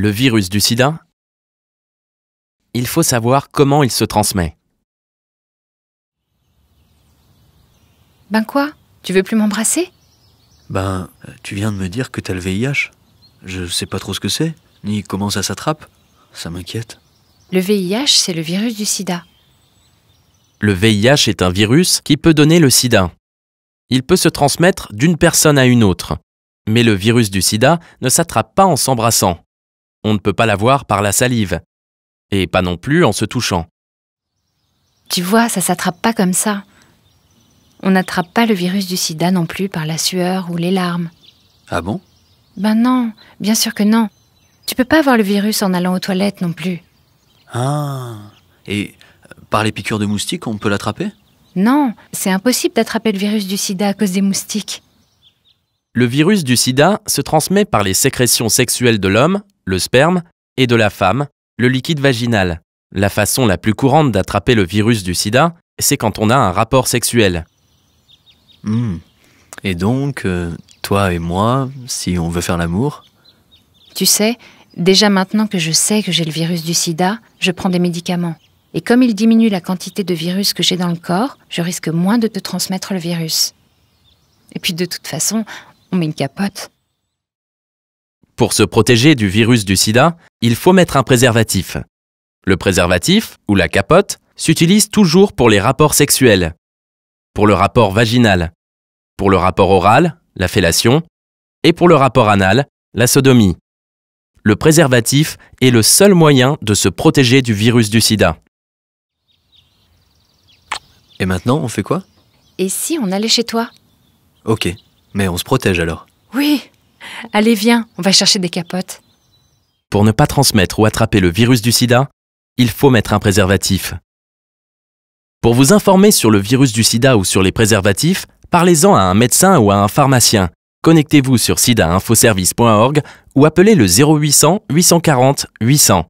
Le virus du sida Il faut savoir comment il se transmet. Ben quoi Tu veux plus m'embrasser Ben, tu viens de me dire que t'as le VIH. Je sais pas trop ce que c'est, ni comment ça s'attrape. Ça m'inquiète. Le VIH, c'est le virus du sida. Le VIH est un virus qui peut donner le sida. Il peut se transmettre d'une personne à une autre. Mais le virus du sida ne s'attrape pas en s'embrassant on ne peut pas l'avoir par la salive, et pas non plus en se touchant. Tu vois, ça s'attrape pas comme ça. On n'attrape pas le virus du sida non plus par la sueur ou les larmes. Ah bon Ben non, bien sûr que non. Tu peux pas avoir le virus en allant aux toilettes non plus. Ah Et euh, par les piqûres de moustiques, on peut l'attraper Non, c'est impossible d'attraper le virus du sida à cause des moustiques. Le virus du sida se transmet par les sécrétions sexuelles de l'homme le sperme, et de la femme, le liquide vaginal. La façon la plus courante d'attraper le virus du sida, c'est quand on a un rapport sexuel. Hmm. Et donc, euh, toi et moi, si on veut faire l'amour Tu sais, déjà maintenant que je sais que j'ai le virus du sida, je prends des médicaments. Et comme ils diminuent la quantité de virus que j'ai dans le corps, je risque moins de te transmettre le virus. Et puis de toute façon, on met une capote. Pour se protéger du virus du sida, il faut mettre un préservatif. Le préservatif, ou la capote, s'utilise toujours pour les rapports sexuels, pour le rapport vaginal, pour le rapport oral, la fellation, et pour le rapport anal, la sodomie. Le préservatif est le seul moyen de se protéger du virus du sida. Et maintenant, on fait quoi Et si on allait chez toi Ok, mais on se protège alors. Oui, Allez, viens, on va chercher des capotes. Pour ne pas transmettre ou attraper le virus du sida, il faut mettre un préservatif. Pour vous informer sur le virus du sida ou sur les préservatifs, parlez-en à un médecin ou à un pharmacien. Connectez-vous sur sidainfoservice.org ou appelez le 0800 840 800.